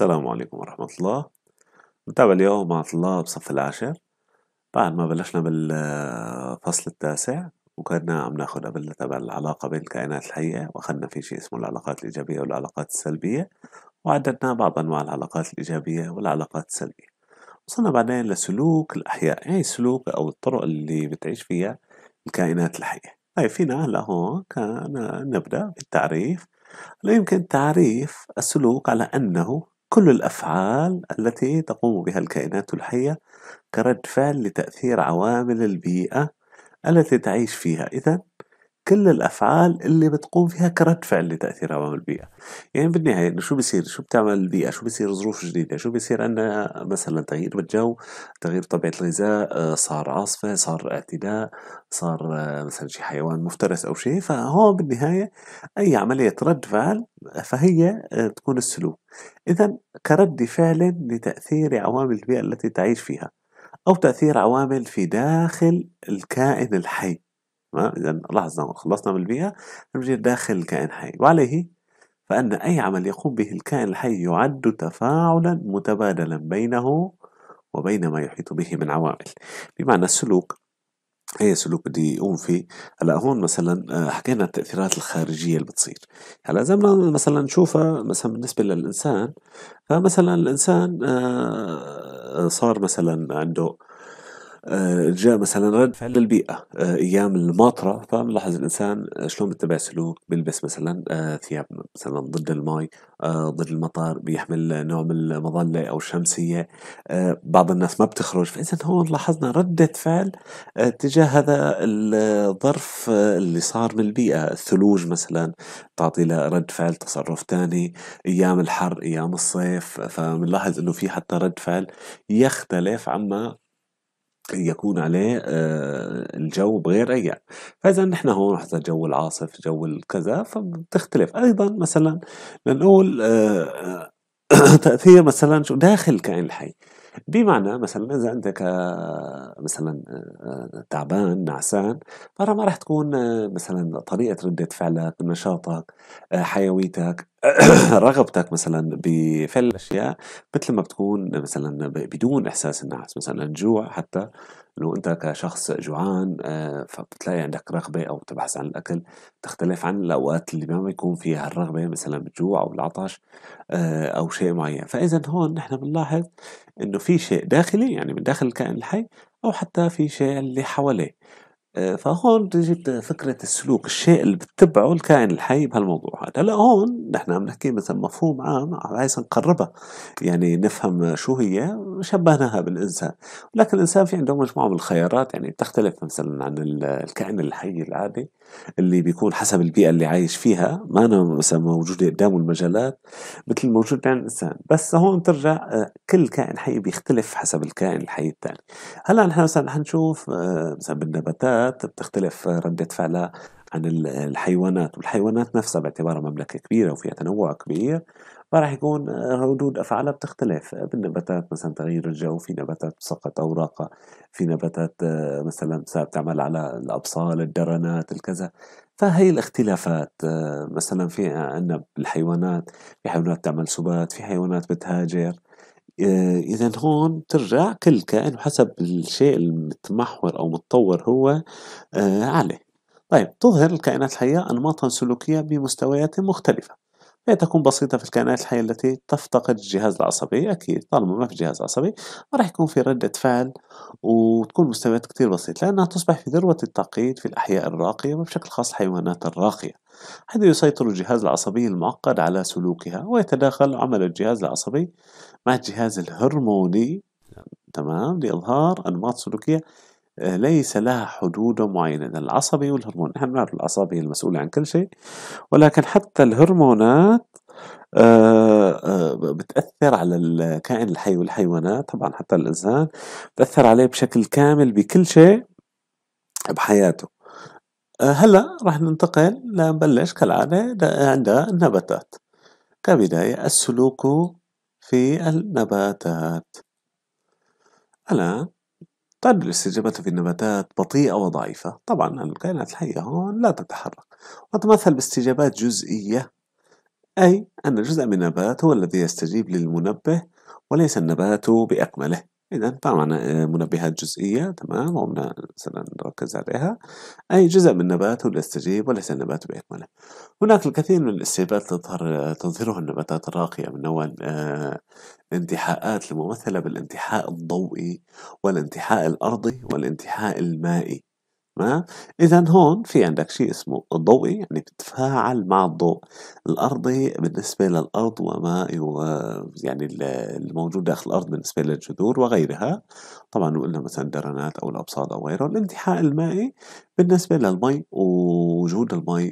السلام عليكم ورحمة الله نتابع اليوم مع طلاب صف العاشر بعد ما بلشنا بالفصل التاسع وكنا عم ناخد قبل تبع العلاقة بين الكائنات الحية وأخذنا في شيء اسمه العلاقات الإيجابية والعلاقات السلبية وعددنا بعض أنواع العلاقات الإيجابية والعلاقات السلبية وصلنا بعدين لسلوك الأحياء يعني سلوك أو الطرق اللي بتعيش فيها الكائنات الحية هاي طيب، فينا هلا هون كان نبدأ بالتعريف لا يمكن تعريف السلوك على أنه كل الأفعال التي تقوم بها الكائنات الحية كرد فعل لتأثير عوامل البيئة التي تعيش فيها اذن كل الافعال اللي بتقوم فيها كرد فعل لتاثير عوامل البيئه يعني بالنهايه انه شو بيصير شو بتعمل البيئه شو بيصير ظروف جديده شو بيصير عندنا مثلا تغيير بالجو تغيير طبيعه الغذاء آه، صار عاصفه صار اعتداء صار آه، مثلا شي حيوان مفترس او شيء فهون بالنهايه اي عمليه رد فعل فهي آه، تكون السلوك اذا كرد فعل لتاثير عوامل البيئه التي تعيش فيها او تاثير عوامل في داخل الكائن الحي تمام إذا لاحظنا خلصنا من البيئة نمشي داخل الكائن حي وعليه فأن أي عمل يقوم به الكائن الحي يعد تفاعلا متبادلا بينه وبين ما يحيط به من عوامل بمعنى السلوك اي سلوك بدي يقوم فيه هلا هون مثلا آه، حكينا التاثيرات الخارجيه اللي بتصير هلا اذا مثلا نشوفها مثلا بالنسبه للانسان فمثلا الانسان آه، صار مثلا عنده آه، جاء مثلا رد فعل البيئة آه، أيام المطرة فبنلاحظ الإنسان آه، شلون بتبع سلوك بيلبس مثلا ثياب مثلا ضد الماء ضد المطر بيحمل نوع من المظلة أو الشمسية بعض الناس ما بتخرج فإذا هون لاحظنا ردة فعل تجاه هذا الظرف اللي صار من البيئة الثلوج مثلا تعطي له رد فعل تصرف ثاني أيام الحر أيام الصيف فبنلاحظ إنه في حتى رد فعل يختلف عما يكون عليه آه، الجو بغير أيام فإذا نحن هون حتى جو العاصف جو الكذا فبتختلف أيضا مثلا لنقول آه، تأثير مثلا شو داخل الكائن الحي بمعنى مثلا اذا انت ك مثلا آه، تعبان نعسان فما ما راح تكون مثلا طريقه رده فعلك نشاطك حيويتك رغبتك مثلا بفعل الاشياء مثل ما بتكون مثلا بدون احساس النعس مثلا الجوع حتى لو انت كشخص جوعان آه، فبتلاقي عندك رغبه او تبحث عن الاكل تختلف عن الاوقات اللي ما بيكون فيها الرغبه مثلا بالجوع او العطش آه، او شيء معين فاذا هون نحن بنلاحظ انه في شيء داخلي يعني من داخل الكائن الحي او حتى في شيء اللي حواليه آه، فهون بتجي فكرة السلوك الشيء اللي بتبعه الكائن الحي بهالموضوع هذا هلا هون نحن عم نحكي مثلا مفهوم عام على أساس نقربها يعني نفهم شو هي شبهناها بالإنسان لكن الإنسان في عنده مجموعة من الخيارات يعني بتختلف مثلا عن الكائن الحي العادي اللي بيكون حسب البيئة اللي عايش فيها ما أنا مثلا موجودة قدامه المجالات مثل الموجود عند الإنسان بس هون ترجع آه، كل كائن حي بيختلف حسب الكائن الحي الثاني هلا نحن مثلا حنشوف آه، مثلا بالنباتات الحيوانات بتختلف ردة فعلها عن الحيوانات والحيوانات نفسها باعتبارها مملكة كبيرة وفيها تنوع كبير فراح يكون ردود أفعالها بتختلف بالنباتات مثلا تغيير الجو في نباتات تسقط أوراقها في نباتات آه، مثلا بتعمل على الأبصال الدرنات الكذا فهي الاختلافات آه، مثلا في عندنا بالحيوانات في حيوانات تعمل سبات في حيوانات بتهاجر آه، إذا هون ترجع كل كائن وحسب الشيء المتمحور أو متطور هو آه، عليه طيب تظهر الكائنات الحية أنماطا سلوكية بمستويات مختلفة هي إيه، تكون بسيطة في الكائنات الحية التي تفتقد الجهاز العصبي أكيد طالما ما في جهاز عصبي ما راح يكون في ردة فعل وتكون مستويات كتير بسيطة لأنها تصبح في ذروة التعقيد في الأحياء الراقية وبشكل خاص الحيوانات الراقية حيث يسيطر الجهاز العصبي المعقد على سلوكها ويتداخل عمل الجهاز العصبي مع الجهاز الهرموني تمام لإظهار أنماط سلوكية آه، ليس لها حدود معينة العصبي والهرمون نحن نعرف العصبي هي المسؤولة عن كل شيء ولكن حتى الهرمونات آه، آه، بتأثر على الكائن الحي والحيوانات طبعا حتى الإنسان بتأثر عليه بشكل كامل بكل شيء بحياته هلا رح ننتقل لنبلش كالعادة عند النباتات كبداية السلوك في النباتات الآن تؤدي طيب، الاستجابات في النباتات بطيئة وضعيفة طبعا الكائنات الحية هون لا تتحرك وتتمثل باستجابات جزئية أي أن جزء من النبات هو الذي يستجيب للمنبه وليس النبات بأكمله إذا فمعنا آه، منبهات جزئية تمام سنركز عليها أي جزء من النبات هو اللي يستجيب وليس النبات بأكمله هناك الكثير من الاستجابات تظهر تظهره النباتات الراقية من نوع الانتحاءات آه، الممثلة بالانتحاء الضوئي والانتحاء الأرضي والانتحاء المائي تمام اذا هون في عندك شيء اسمه ضوئي يعني بتتفاعل مع الضوء الارضي بالنسبه للارض وما يعني الموجود داخل الارض بالنسبه للجذور وغيرها طبعا وقلنا مثلا درنات او الابصاد او غيره الانتحاء المائي بالنسبه للمي ووجود المي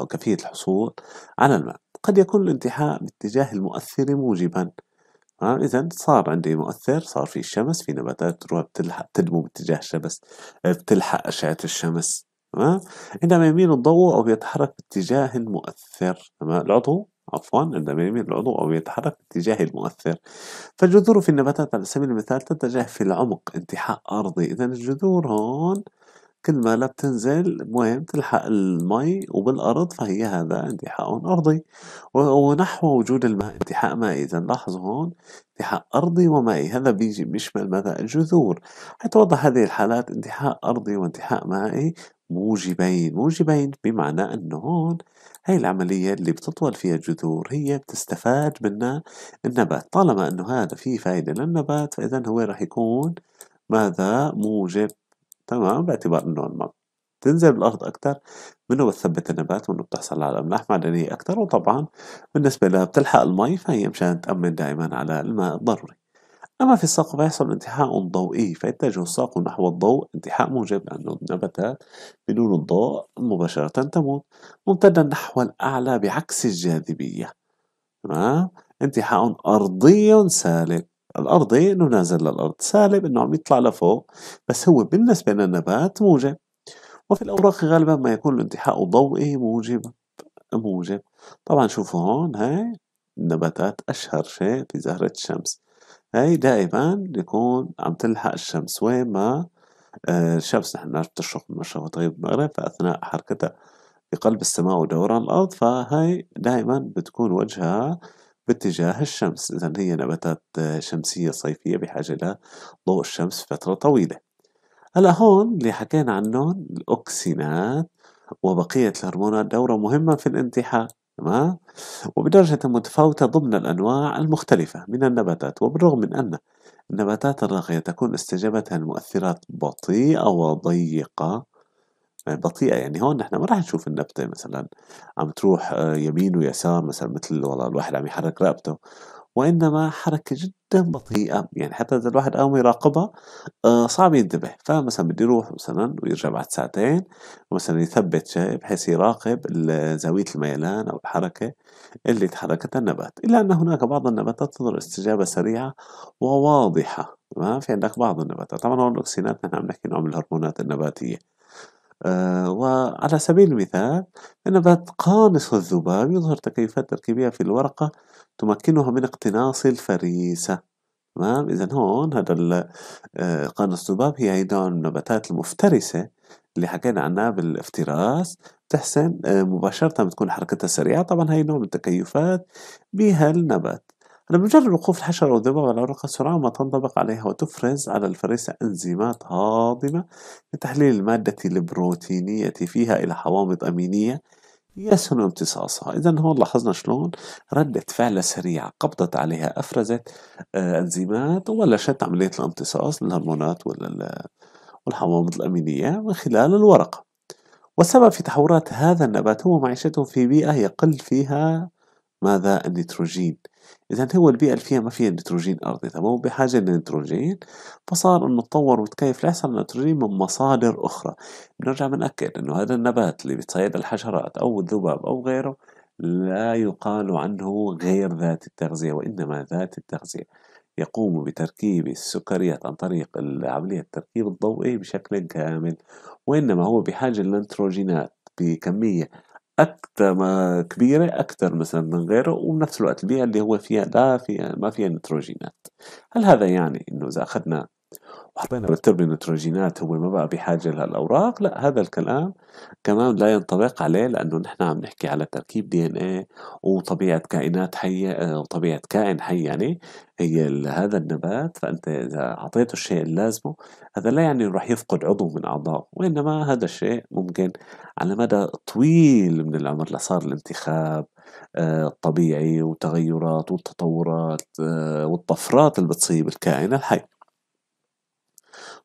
وكيفيه الحصول على الماء قد يكون الانتحاء باتجاه المؤثر موجبا آه إذا صار عندي مؤثر صار في شمس في نباتات تروح بتلحق تنمو باتجاه الشمس آه، بتلحق أشعة الشمس تمام عندما يميل الضوء أو يتحرك باتجاه المؤثر تمام العضو عفوا عندما يميل العضو أو يتحرك باتجاه المؤثر فالجذور في النباتات على سبيل المثال تتجه في العمق انتحاء أرضي إذا الجذور هون كل ما لا بتنزل مهم تلحق المي وبالأرض فهي هذا انتحاء أرضي ونحو وجود الماء انتحاء مائي إذا لاحظوا هون انتحاء أرضي ومائي هذا بيجي بيشمل ماذا الجذور حتوضح هذه الحالات انتحاء أرضي وانتحاء مائي موجبين موجبين بمعنى أنه هون هاي العملية اللي بتطول فيها الجذور هي بتستفاد منها النبات طالما أنه هذا فيه فايدة للنبات فإذا هو راح يكون ماذا موجب تمام باعتبار انه الماء تنزل بالارض اكثر منه بتثبت النبات ومنه بتحصل على املاح معدنيه اكثر وطبعا بالنسبه لها بتلحق المي فهي مشان تامن دائما على الماء الضروري اما في الساق فيحصل انتحاء ضوئي فيتجه الساق نحو الضوء انتحاء موجب لانه النباتات بدون الضوء مباشره تموت ممتدا نحو الاعلى بعكس الجاذبيه تمام انتحاء ارضي سالك الأرضي إنه نازل للأرض سالب إنه عم يطلع لفوق بس هو بالنسبة للنبات موجب وفي الأوراق غالبا ما يكون الانتحاء ضوئي موجب موجب طبعا شوفوا هون هاي النباتات أشهر شيء في زهرة الشمس هاي دائما بيكون عم تلحق الشمس وين ما آه، الشمس نحن نعرف تشرق من مشرق وتغيب المغرب فأثناء حركتها في قلب السماء ودوران الأرض فهي دائما بتكون وجهها باتجاه الشمس إذا هي نباتات آه، شمسية صيفية بحاجة لضوء الشمس فترة طويلة هلا هون اللي حكينا عنه الأوكسينات وبقية الهرمونات دورة مهمة في الانتحار تمام وبدرجة متفاوتة ضمن الأنواع المختلفة من النباتات وبالرغم من أن النباتات الراقية تكون استجابتها للمؤثرات بطيئة وضيقة يعني بطيئه يعني هون نحن ما راح نشوف النبته مثلا عم تروح آه، يمين ويسار مثلا مثل والله الواحد عم يحرك رقبته وانما حركه جدا بطيئه يعني حتى اذا الواحد قام يراقبها آه، صعب ينتبه فمثلا بده يروح مثلا ويرجع بعد ساعتين مثلا يثبت شيء بحيث يراقب زاويه الميلان او الحركه اللي تحركتها النبات الا ان هناك بعض النباتات تظهر استجابه سريعه وواضحه ما في عندك بعض النباتات طبعا هون الاوكسينات نحن عم نحكي نوع من الهرمونات النباتيه آه، وعلى سبيل المثال النبات قانص الذباب يظهر تكيفات تركيبية في الورقة تمكنها من اقتناص الفريسة تمام إذا هون هذا آه، قانص الذباب هي نوع من النباتات المفترسة اللي حكينا عنها بالافتراس بتحسن آه، مباشرة بتكون حركتها سريعة طبعا هي نوع من التكيفات بهالنبات أنا بمجرد وقوف الحشرة والذبابة على ورقة سرعان تنطبق عليها وتفرز على الفريسة أنزيمات هاضمة لتحليل المادة البروتينية فيها إلى حوامض أمينية يسهل امتصاصها إذا هون لاحظنا شلون ردة فعلها سريعة قبضت عليها أفرزت آه، أنزيمات وبلشت عملية الامتصاص للهرمونات والحوامض الأمينية من خلال الورقة والسبب في تحورات هذا النبات هو معيشته في بيئة يقل فيها ماذا النيتروجين إذا هو البيئة اللي فيها ما فيها نيتروجين أرضي تمام بحاجة للنيتروجين فصار إنه تطور وتكيف ليحصل نيتروجين من مصادر أخرى بنرجع بنأكد إنه هذا النبات اللي بتصيد الحشرات أو الذباب أو غيره لا يقال عنه غير ذات التغذية وإنما ذات التغذية يقوم بتركيب السكريات عن طريق عملية التركيب الضوئي بشكل كامل وإنما هو بحاجة للنيتروجينات بكمية اكثر كبيره اكثر مثلا من غيره وبنفس الوقت البيئه اللي هو فيها لا فيها ما فيها نيتروجينات هل هذا يعني انه اذا اخذنا وحطينا بالتربة النيتروجينات هو ما بقى بحاجة للأوراق لا هذا الكلام كمان لا ينطبق عليه لأنه نحن عم نحكي على تركيب دي ان ايه وطبيعة كائنات حية وطبيعة آه، كائن حي يعني هي هذا النبات فأنت إذا أعطيته الشيء اللازمه هذا لا يعني راح يفقد عضو من أعضائه وإنما هذا الشيء ممكن على مدى طويل من العمر لصار الانتخاب آه، الطبيعي وتغيرات والتطورات آه، والطفرات اللي بتصيب الكائن الحي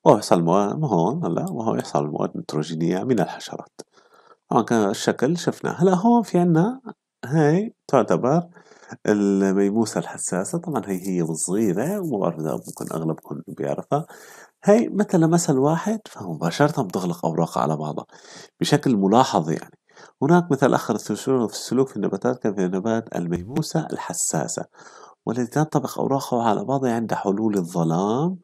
ويحصل هون هلا وهو يحصل مواد نيتروجينية من الحشرات طبعا كان الشكل شفناه هلا هون في عنا هاي تعتبر الميموسة الحساسة طبعا هي هي صغيرة وما بعرف إذا ممكن أغلبكم بيعرفها هاي متى لمسها الواحد فمباشرة بتغلق أوراقها على بعضها بشكل ملاحظ يعني هناك مثل آخر في السلوك في النباتات كان في النبات الميموسة الحساسة والتي تنطبق أوراقها على بعضها عند حلول الظلام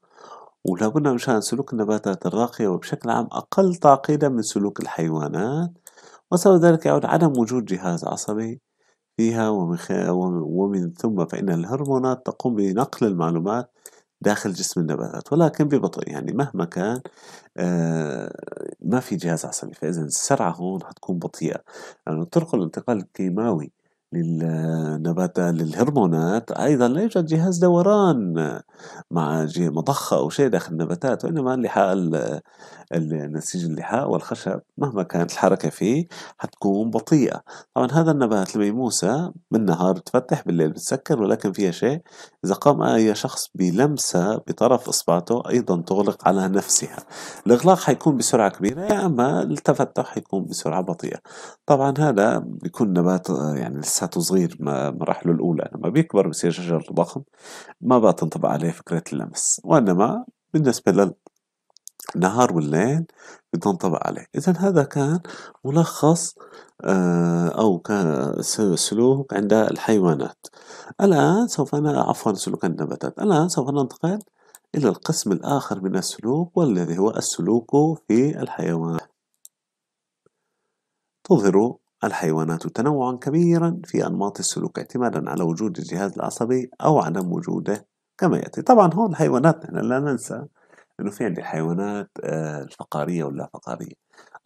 ولابد من مشان سلوك النباتات الراقية وبشكل عام أقل تعقيدا من سلوك الحيوانات وسبب ذلك يعود يعني عدم وجود جهاز عصبي فيها ومن, ومن ثم فإن الهرمونات تقوم بنقل المعلومات داخل جسم النباتات ولكن ببطء يعني مهما كان آه ما في جهاز عصبي فإذا السرعة هون حتكون بطيئة لأنه يعني ترقل الانتقال الكيماوي للنباتات للهرمونات أيضا لا يوجد جهاز دوران مع مضخة أو شيء داخل النباتات وإنما اللحاء نسيج اللحاء والخشب مهما كانت الحركة فيه حتكون بطيئة طبعا هذا النبات الميموسة بالنهار تفتح بالليل بتسكر ولكن فيها شيء إذا قام أي شخص بلمسة بطرف إصبعته أيضا تغلق على نفسها الإغلاق حيكون بسرعة كبيرة يا أما التفتح حيكون بسرعة بطيئة طبعا هذا بيكون نبات يعني لسه مساحته صغير مراحله الأولى لما بيكبر بصير شجر ضخم ما بتنطبع عليه فكرة اللمس وإنما بالنسبة للنهار والليل بتنطبق عليه إذا هذا كان ملخص آه، أو سلوك عند الحيوانات الآن سوف أنا عفوا سلوك النباتات الآن سوف ننتقل إلى القسم الآخر من السلوك والذي هو السلوك في الحيوان تظهر الحيوانات تنوعا كبيرا في أنماط السلوك اعتمادا على وجود الجهاز العصبي أو عدم وجوده كما يأتي طبعا هون الحيوانات نحن لا ننسى أنه في عندي الحيوانات آه، الفقارية واللا فقارية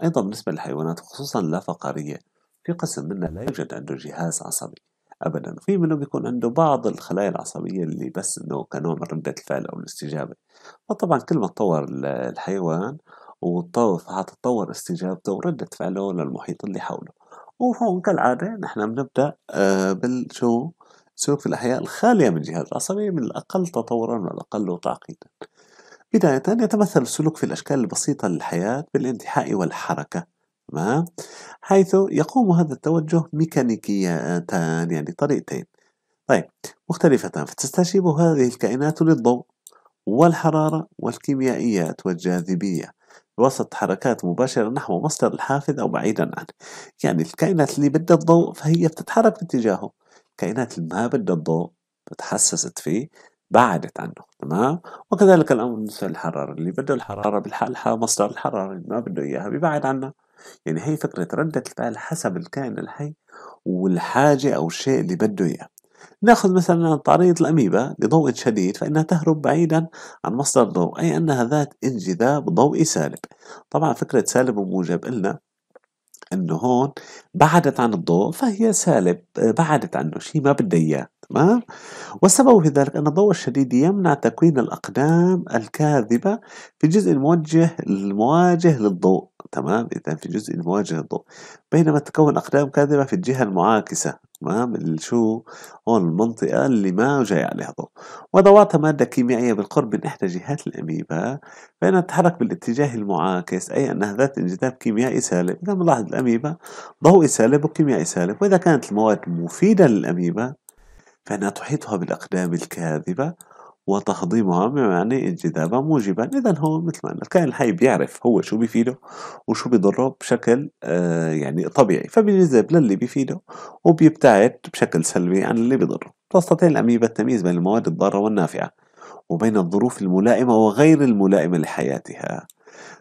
أيضا بالنسبة للحيوانات خصوصا اللا فقارية في قسم منها لا يوجد عنده جهاز عصبي ابدا في منهم بيكون عنده بعض الخلايا العصبيه اللي بس انه كنوع من رده الفعل او الاستجابه فطبعا كل ما تطور الحيوان وتطور فحتتطور استجابته ورده فعله للمحيط اللي حوله وهون كالعادة نحن بنبدأ آه، بالشو سلوك في الأحياء الخالية من الجهاز العصبي من الأقل تطورا والأقل تعقيدا بداية يتمثل السلوك في الأشكال البسيطة للحياة بالانتحاء والحركة ما حيث يقوم هذا التوجه ميكانيكيتان يعني طريقتين طيب مختلفتان فتستجيب هذه الكائنات للضوء والحرارة والكيميائيات والجاذبية وسط حركات مباشرة نحو مصدر الحافز أو بعيدا عنه يعني الكائنات اللي بدها الضوء فهي بتتحرك باتجاهه الكائنات اللي ما بدها الضوء بتحسست فيه بعدت عنه تمام وكذلك الأمر بالنسبة للحرارة اللي بده الحرارة بالحالها مصدر الحرارة اللي ما بده إياها بيبعد عنها يعني هي فكرة ردة الفعل حسب الكائن الحي والحاجة أو الشيء اللي بده إياه ناخذ مثلا طارية الأميبا لضوء شديد فإنها تهرب بعيدا عن مصدر الضوء أي أنها ذات انجذاب ضوئي سالب طبعا فكرة سالب وموجب قلنا انه هون بعدت عن الضوء فهي سالب آه، بعدت عنه شيء ما بدها اياه تمام والسبب في ذلك ان الضوء الشديد يمنع تكوين الاقدام الكاذبه في الجزء الموجه المواجه للضوء تمام اذا في الجزء المواجه للضوء بينما تكون اقدام كاذبه في الجهه المعاكسه تمام شو هون المنطقة اللي ما جاي عليها ضوء وضواتها مادة كيميائية بالقرب من إحدى جهات الأميبا فإنها تتحرك بالاتجاه المعاكس أي أنها ذات انجذاب كيميائي سالب إذا بنلاحظ الأميبا ضوئي سالب وكيميائي سالب وإذا كانت المواد مفيدة للأميبا فإنها تحيطها بالأقدام الكاذبة وتهضيمها بمعنى انجذابها موجبا إذا هو مثل ما الكائن الحي بيعرف هو شو بيفيده وشو بيضره بشكل آه، يعني طبيعي فبينجذب للي بيفيده وبيبتعد بشكل سلبي عن اللي بيضره تستطيع الأميبا التمييز بين المواد الضارة والنافعة وبين الظروف الملائمة وغير الملائمة لحياتها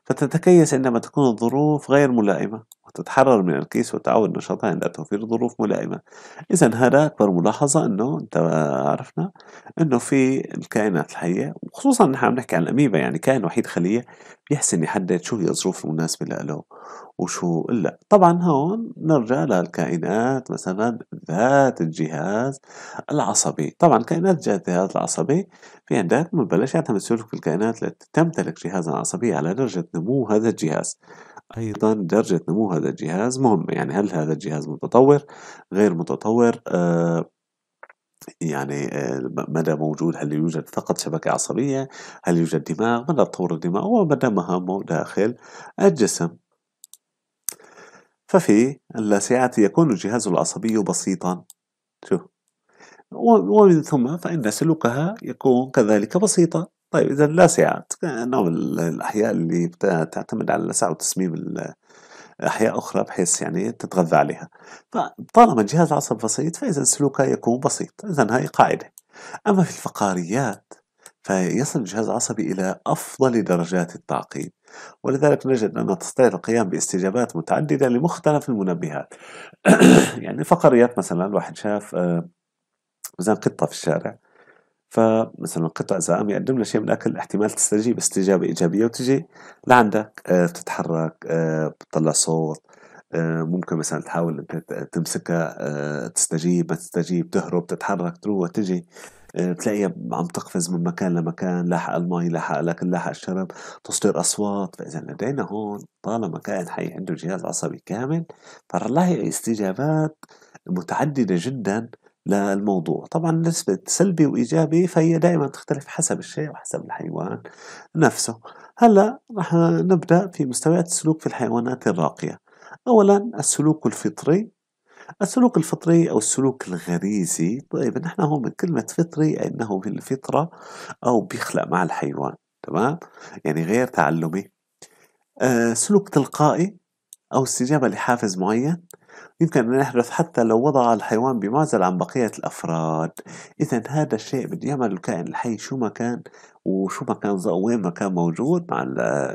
فتتكيس عندما تكون الظروف غير ملائمة وتتحرر من الكيس وتعود نشاطها عند توفير ظروف ملائمة إذا هذا أكبر ملاحظة أنه أنت عرفنا أنه في الكائنات الحية وخصوصا نحن عم نحكي عن الأميبا يعني كائن وحيد خلية بيحسن يحدد شو هي الظروف المناسبة له وشو لا طبعا هون نرجع للكائنات مثلا ذات الجهاز العصبي طبعا كائنات ذات الجهاز العصبي في عندك من بلشت عم الكائنات التي تمتلك جهازا عصبي على درجة نمو هذا الجهاز أيضا درجة نمو هذا الجهاز مهمة يعني هل هذا الجهاز متطور غير متطور آه يعني آه، مدى موجود هل يوجد فقط شبكة عصبية هل يوجد دماغ مدى تطور الدماغ ومدى مهامه داخل الجسم ففي اللاسعات يكون الجهاز العصبي بسيطا شوف ومن ثم فإن سلوكها يكون كذلك بسيطا طيب إذا اللاسعات نوع من الأحياء اللي تعتمد على اللسعة وتسميم أحياء أخرى بحيث يعني تتغذى عليها فطالما الجهاز عصب بسيط فإذا سلوكه يكون بسيط إذا هاي قاعدة أما في الفقاريات فيصل الجهاز العصبي إلى أفضل درجات التعقيد ولذلك نجد أنه تستطيع القيام باستجابات متعددة لمختلف المنبهات يعني فقريات مثلا الواحد شاف مثلا آه، قطة في الشارع فمثلا القطع اذا يقدم لها شيء من الاكل احتمال تستجيب استجابه ايجابيه وتجي لعندك آه، بتتحرك آه، بتطلع صوت آه، ممكن مثلا تحاول انت تمسكها تستجيب ما تستجيب تهرب تتحرك تروح تجي بتلاقيها عم تقفز من مكان لمكان لاحق المي لاحق الاكل لاحق الشرب تصدر اصوات فاذا لدينا هون طالما كائن حي عنده جهاز عصبي كامل فرح نلاقي استجابات متعدده جدا للموضوع طبعا نسبة سلبي وإيجابي فهي دائما تختلف حسب الشيء وحسب الحيوان نفسه هلأ رح نبدأ في مستويات السلوك في الحيوانات الراقية أولا السلوك الفطري السلوك الفطري أو السلوك الغريزي طيب نحن هون من كلمة فطري أنه في الفطره أو بيخلق مع الحيوان تمام يعني غير تعلمي آه سلوك تلقائي أو استجابة لحافز معين يمكن أن يحدث حتى لو وضع الحيوان بمعزل عن بقية الأفراد إذا هذا الشيء بده يعمل الكائن الحي شو ما كان وشو ما كان وين ما كان موجود مع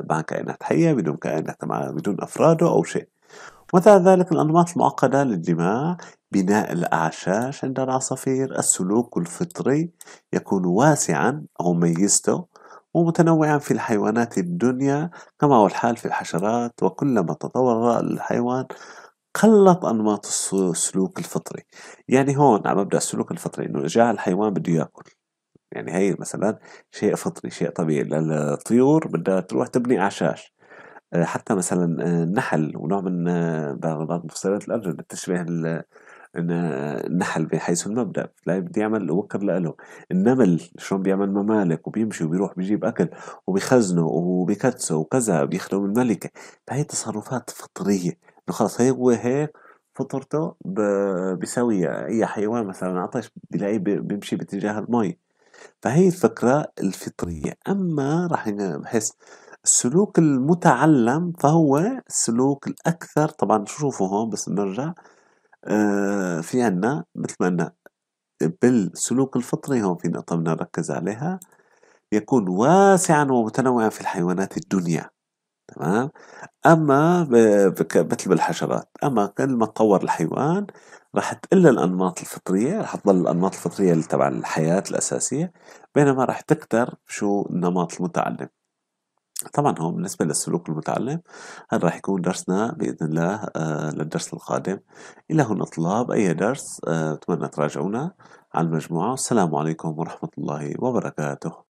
مع كائنات حية بدون كائنات مع بدون أفراده أو شيء ومثل ذلك الأنماط المعقدة للدماء بناء الأعشاش عند العصافير السلوك الفطري يكون واسعا أو ميزته ومتنوعا في الحيوانات الدنيا كما هو الحال في الحشرات وكلما تطور الحيوان قلط أنماط السلوك الفطري يعني هون على مبدأ السلوك الفطري إنه جاء الحيوان بده يأكل يعني هي مثلا شيء فطري شيء طبيعي الطيور بدها تروح تبني أعشاش آه، حتى مثلا آه، النحل ونوع من آه، بعض مفصلات الأرجل بتشبه النحل بحيث المبدا لا بده يعمل وكر لإله النمل شلون بيعمل ممالك وبيمشي وبيروح بيجيب اكل وبيخزنه وبيكتسه وكذا بيخدم الملكه فهي تصرفات فطريه خلص هي هو هيك فطرته بيساوي اي حيوان مثلا عطش بلاقيه بيمشي باتجاه المي فهي الفكرة الفطرية أما راح نحس السلوك المتعلم فهو السلوك الأكثر طبعا شوفوا هون بس نرجع آه في عنا مثل ما قلنا بالسلوك الفطري هون فينا طبعا نركز عليها يكون واسعا ومتنوعا في الحيوانات الدنيا تمام اما مثل بالحشرات اما كل ما تطور الحيوان راح تقل الانماط الفطريه راح تضل الانماط الفطريه تبع الحياه الاساسيه بينما راح تكتر شو النمط المتعلم طبعا هو بالنسبة للسلوك المتعلم هذا راح يكون درسنا بإذن الله آه، للدرس القادم إلى هنا طلاب أي درس بتمنى آه، تراجعونا على المجموعة والسلام عليكم ورحمة الله وبركاته